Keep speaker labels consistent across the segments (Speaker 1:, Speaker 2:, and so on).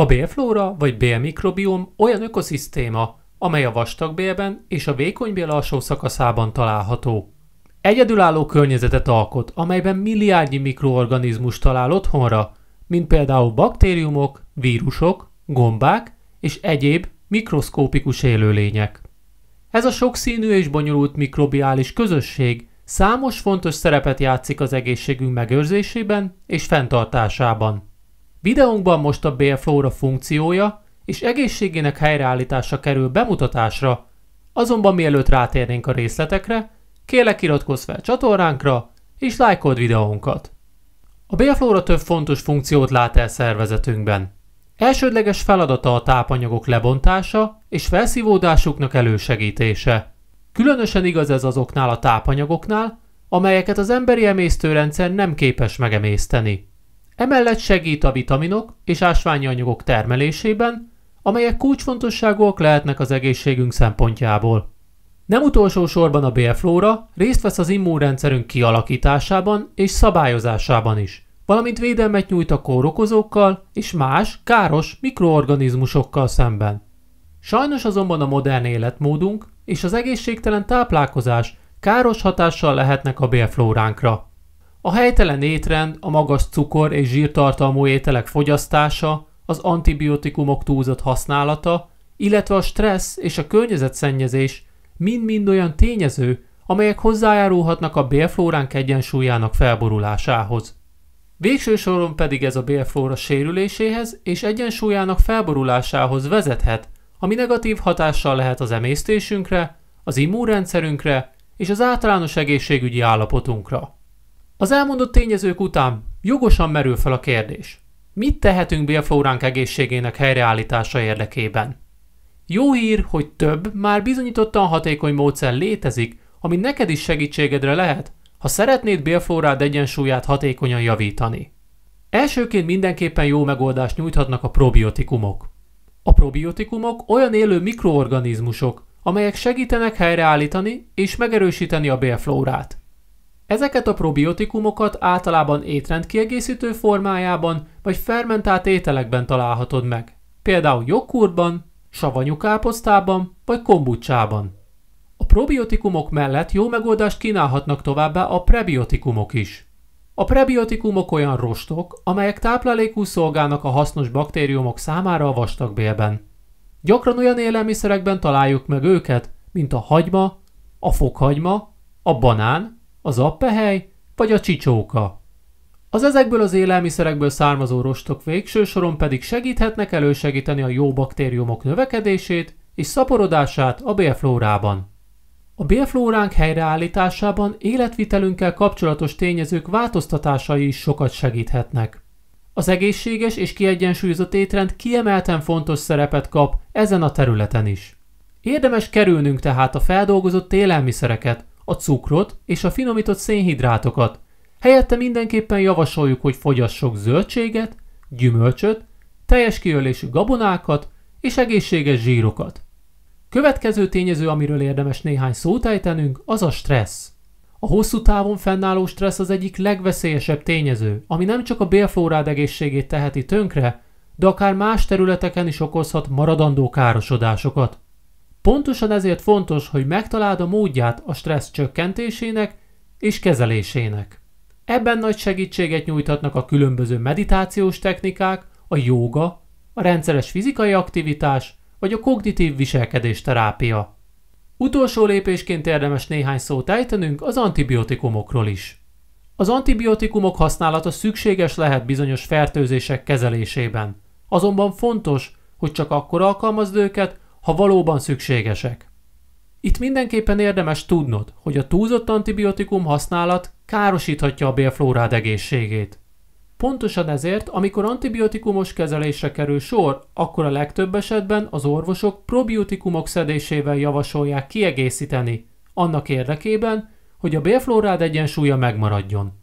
Speaker 1: A bélflóra vagy bélmikrobiom olyan ökoszisztéma, amely a vastagbélben és a vékonybél alsó szakaszában található. Egyedülálló környezetet alkot, amelyben milliárdnyi mikroorganizmus talál otthonra, mint például baktériumok, vírusok, gombák és egyéb mikroszkópikus élőlények. Ez a sokszínű és bonyolult mikrobiális közösség számos fontos szerepet játszik az egészségünk megőrzésében és fenntartásában. Videónkban most a bélflóra funkciója és egészségének helyreállítása kerül bemutatásra, azonban mielőtt rátérnénk a részletekre, kérlek iratkozz fel csatornánkra és lájkold videónkat. A bélflóra több fontos funkciót lát el szervezetünkben. Elsődleges feladata a tápanyagok lebontása és felszívódásuknak elősegítése. Különösen igaz ez azoknál a tápanyagoknál, amelyeket az emberi emésztőrendszer nem képes megemészteni. Emellett segít a vitaminok és ásványi anyagok termelésében, amelyek kulcsfontosságúak lehetnek az egészségünk szempontjából. Nem utolsó sorban a BF-flóra részt vesz az immunrendszerünk kialakításában és szabályozásában is, valamint védelmet nyújt a kórokozókkal és más káros mikroorganizmusokkal szemben. Sajnos azonban a modern életmódunk és az egészségtelen táplálkozás káros hatással lehetnek a bélflóránkra. A helytelen étrend, a magas cukor és zsírtartalmú ételek fogyasztása, az antibiotikumok túlzott használata, illetve a stressz és a környezetszennyezés mind-mind olyan tényező, amelyek hozzájárulhatnak a bélflóránk egyensúlyának felborulásához. Végső soron pedig ez a bélflóra sérüléséhez és egyensúlyának felborulásához vezethet, ami negatív hatással lehet az emésztésünkre, az immunrendszerünkre és az általános egészségügyi állapotunkra. Az elmondott tényezők után jogosan merül fel a kérdés. Mit tehetünk bélflóránk egészségének helyreállítása érdekében? Jó hír, hogy több, már bizonyítottan hatékony módszer létezik, ami neked is segítségedre lehet, ha szeretnéd bélflórád egyensúlyát hatékonyan javítani. Elsőként mindenképpen jó megoldást nyújthatnak a probiotikumok. A probiotikumok olyan élő mikroorganizmusok, amelyek segítenek helyreállítani és megerősíteni a bélflórát. Ezeket a probiotikumokat általában étrendkiegészítő formájában vagy fermentált ételekben találhatod meg, például joghurtban, savanyú káposztában vagy kombucsában. A probiotikumok mellett jó megoldást kínálhatnak továbbá a prebiotikumok is. A prebiotikumok olyan rostok, amelyek táplálékú szolgálnak a hasznos baktériumok számára a vastagbélben. Gyakran olyan élelmiszerekben találjuk meg őket, mint a hagyma, a fokhagyma, a banán az appehely vagy a csicsóka. Az ezekből az élelmiszerekből származó rostok végső soron pedig segíthetnek elősegíteni a jó baktériumok növekedését és szaporodását a bélflórában. A bélflóránk helyreállításában életvitelünkkel kapcsolatos tényezők változtatásai is sokat segíthetnek. Az egészséges és kiegyensúlyozott étrend kiemelten fontos szerepet kap ezen a területen is. Érdemes kerülnünk tehát a feldolgozott élelmiszereket, a cukrot és a finomított szénhidrátokat. Helyette mindenképpen javasoljuk, hogy fogyassok zöldséget, gyümölcsöt, teljes kiölésű gabonákat és egészséges zsírokat. Következő tényező, amiről érdemes néhány szót ejtenünk, az a stressz. A hosszú távon fennálló stressz az egyik legveszélyesebb tényező, ami nem csak a bélflórád egészségét teheti tönkre, de akár más területeken is okozhat maradandó károsodásokat. Pontosan ezért fontos, hogy megtaláld a módját a stressz csökkentésének és kezelésének. Ebben nagy segítséget nyújthatnak a különböző meditációs technikák, a jóga, a rendszeres fizikai aktivitás vagy a kognitív viselkedés terápia. Utolsó lépésként érdemes néhány szót ejtenünk az antibiotikumokról is. Az antibiotikumok használata szükséges lehet bizonyos fertőzések kezelésében, azonban fontos, hogy csak akkor alkalmazd őket, ha valóban szükségesek. Itt mindenképpen érdemes tudnod, hogy a túlzott antibiotikum használat károsíthatja a bélflórád egészségét. Pontosan ezért, amikor antibiotikumos kezelésre kerül sor, akkor a legtöbb esetben az orvosok probiotikumok szedésével javasolják kiegészíteni, annak érdekében, hogy a bélflórád egyensúlya megmaradjon.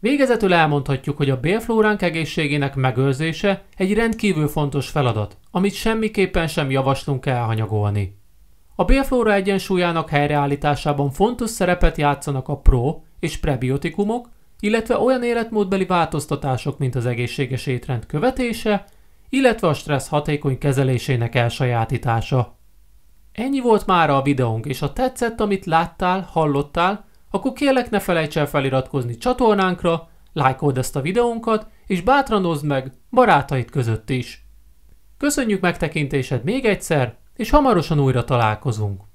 Speaker 1: Végezetül elmondhatjuk, hogy a bélflóránk egészségének megőrzése egy rendkívül fontos feladat, amit semmiképpen sem javaslunk elhanyagolni. A bélflóra egyensúlyának helyreállításában fontos szerepet játszanak a pro és prebiotikumok, illetve olyan életmódbeli változtatások, mint az egészséges étrend követése, illetve a stressz hatékony kezelésének elsajátítása. Ennyi volt már a videónk, és ha tetszett, amit láttál, hallottál, akkor kérlek ne felejts el feliratkozni csatornánkra, lájkold ezt a videónkat, és bátran oszd meg barátaid között is. Köszönjük megtekintésed még egyszer, és hamarosan újra találkozunk.